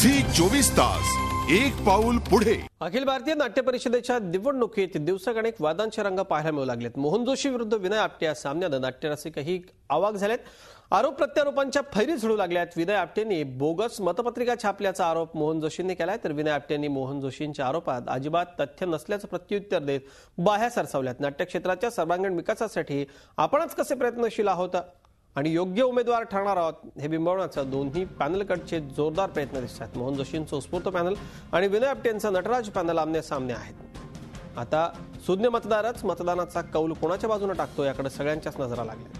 Zee चोवीस तास एक पाऊल पुढे अखिल भारतीय नाट्य परिषदेच्या निवडणुकीत अनेक वादांचे रंग पाहायला मिळू लागलेत मोहन जोशी विरुद्ध विनय आपटे या सामन्यानं नाट्यरसिकही आवाक झालेत आरोप प्रत्यारोपांच्या फैरी झुडू लागल्यात विनय आपटेंनी बोगस मतपत्रिका छापल्याचा आरोप मोहन जोशींनी केलाय तर विनय आपटेंनी मोहन जोशींच्या आरोपात अजिबात तथ्य नसल्याचं प्रत्युत्तर देत बाह्या सरसावल्यात नाट्यक्षेत्राच्या सर्वांगीण विकासासाठी आपणच कसे प्रयत्नशील आहोत आणि योग्य उमेदवार ठरणार आहोत हे बिंबवण्याचा दोन्ही पॅनलकडचे जोरदार प्रयत्न दिसत आहेत मोहन जोशींचं उत्स्फूर्त पॅनल आणि विनय आपटेंचं नटराज पॅनल आमने सामने आहेत आता शून्य मतदारच मतदानाचा कौल कोणाच्या बाजूने टाकतो याकडे सगळ्यांच्याच नजरा लागल्या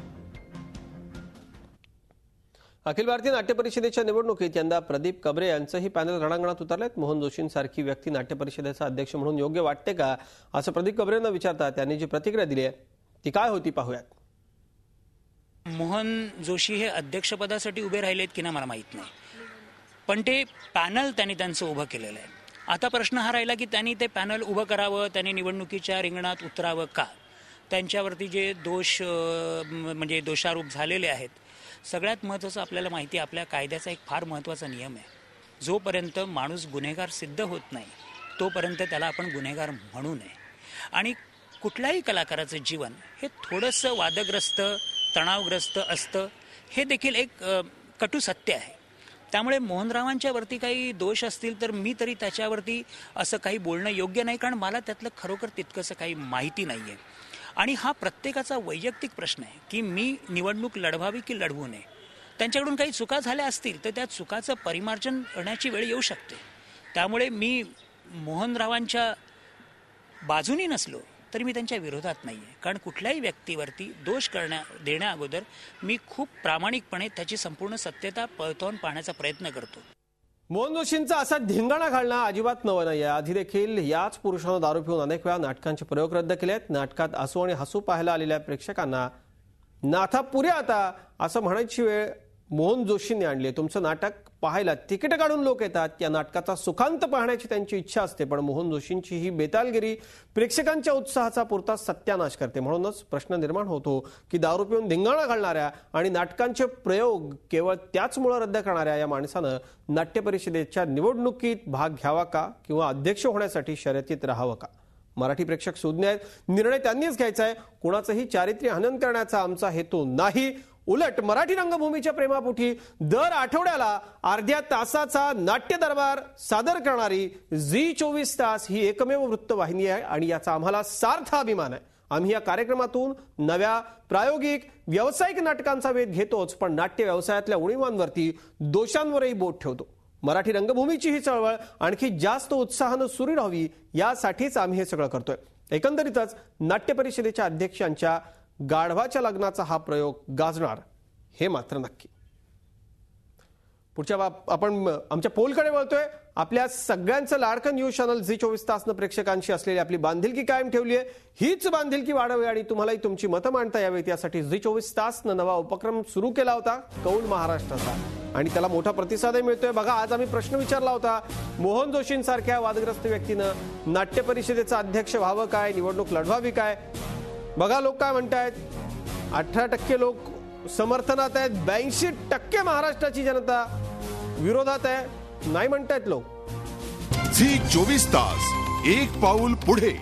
अखिल भारतीय नाट्य परिषदेच्या निवडणुकीत यंदा प्रदीप कबरे यांचंही पॅनल रणांगणात उतरलेत मोहन जोशींसारखी व्यक्ती नाट्य परिषदेचा अध्यक्ष म्हणून योग्य वाटते का असं प्रदीप कबरेंना विचारता त्यांनी जी प्रतिक्रिया दिली आहे ती काय होती पाहूयात मोहन जोशी हे अध्यक्षपदासाठी उभे राहिले आहेत की ना मला माहीत नाही पण ते पॅनल त्यांनी त्यांचं उभं केलेलं आहे आता प्रश्न हा राहिला की त्यांनी ते पॅनल उभं करावं त्यांनी निवडणुकीच्या रिंगणात उतरावं का त्यांच्यावरती जे दोष म्हणजे दोषारोप झालेले आहेत सगळ्यात महत्त्वाचं आपल्याला माहिती आपल्या कायद्याचा एक फार महत्त्वाचा नियम आहे जोपर्यंत माणूस गुन्हेगार सिद्ध होत नाही तोपर्यंत त्याला आपण गुन्हेगार म्हणू नये आणि कुठल्याही कलाकाराचं जीवन हे थोडंसं वादग्रस्त तणावग्रस्त असतं हे देखील एक कटू सत्य आहे त्यामुळे मोहनरावांच्या वरती काही दोष असतील तर मी तरी त्याच्यावरती असं काही बोलणं योग्य नाही कारण मला त्यातलं खरोखर तितकंसं काही माहिती नाही आहे आणि हा प्रत्येकाचा वैयक्तिक प्रश्न आहे की मी निवडणूक लढवावी की लढवू नये त्यांच्याकडून काही चुका झाल्या असतील तर त्या चुकाचं परिमार्जन करण्याची वेळ येऊ शकते त्यामुळे मी मोहनरावांच्या बाजूनी नसलो तर मी त्यांच्या विरोधात नाही आहे कारण कुठल्याही व्यक्तीवरती दोष करण्या देण्या अगोदर मी खूप प्रामाणिकपणे त्याची संपूर्ण सत्यता पळतावून पाहण्याचा प्रयत्न करतो मोहन जोशींचा असा धिंगाणा घालणं अजिबात नवं नाही आहे आधी देखील याच पुरुषानं दारू पिऊन अनेक वेळा नाटकांचे प्रयोग रद्द केले आहेत नाटकात असू आणि हसू पाहायला आलेल्या प्रेक्षकांना नाथा पुऱ्या आता असं म्हणायची वेळ मोहन जोशींनी आणले तुमचं नाटक पाहायला तिकीट काढून लोक येतात या नाटकाचा सुखांत पाहण्याची त्यांची इच्छा असते पण मोहन जोशींची ही बेतालगिरी प्रेक्षकांच्या उत्साहाचा पुरता सत्यानाश करते म्हणूनच प्रश्न निर्माण होतो की दारू पिऊन धिंगाणा घालणाऱ्या आणि नाटकांचे प्रयोग केवळ त्याचमुळे रद्द करणाऱ्या या माणसानं नाट्य परिषदेच्या निवडणुकीत भाग घ्यावा का किंवा अध्यक्ष होण्यासाठी शर्यतीत राहावं का मराठी प्रेक्षक सुज्ञ आहेत निर्णय त्यांनीच घ्यायचा आहे कुणाचंही चारित्र्य हनन करण्याचा आमचा हेतू नाही उलट मराठी रंगभूमीच्या प्रेमापोटी दर आठवड्याला अर्ध्या तासाचा नाट्य दरबार सादर करणारी झी चोवीस तास ही एकमेव वृत्तवाहिनी आहे आणि याचा आम्हाला सार्थ अभिमान आहे आम्ही या कार्यक्रमातून नव्या प्रायोगिक व्यावसायिक नाटकांचा वेध घेतोच पण नाट्य व्यवसायातल्या उणीवांवरती दोषांवरही बोट ठेवतो मराठी रंगभूमीची ही चळवळ आणखी जास्त उत्साहानं सुरू राहावी यासाठीच आम्ही हे सगळं करतोय एकंदरीतच नाट्य परिषदेच्या अध्यक्षांच्या गाढवाच्या लग्नाचा हा प्रयोग गाजणार हे मात्र नक्की पुढच्या आपण आमच्या पोलकडे वळतोय आपल्या सगळ्यांचं लाडकं न्यूज चॅनल झी चोवीस तासनं प्रेक्षकांशी असलेली आपली बांधिलकी कायम ठेवली आहे हीच बांधिलकी वाढावी आणि तुम्हालाही तुमची मतं मांडता यावीत यासाठी झी चोवीस तासनं नवा उपक्रम सुरू केला होता कौल महाराष्ट्राचा आणि त्याला मोठा प्रतिसादही मिळतोय बघा आज आम्ही प्रश्न विचारला होता मोहन जोशींसारख्या वादग्रस्त व्यक्तीनं नाट्य परिषदेचं अध्यक्ष व्हावं काय निवडणूक लढवावी काय बघा लोक काय म्हणतायत अठरा टक्के लोक समर्थनात आहेत ब्याऐंशी टक्के महाराष्ट्राची जनता विरोधात आहे नाही म्हणतायत लोक झी चोवीस तास एक पाऊल पुढे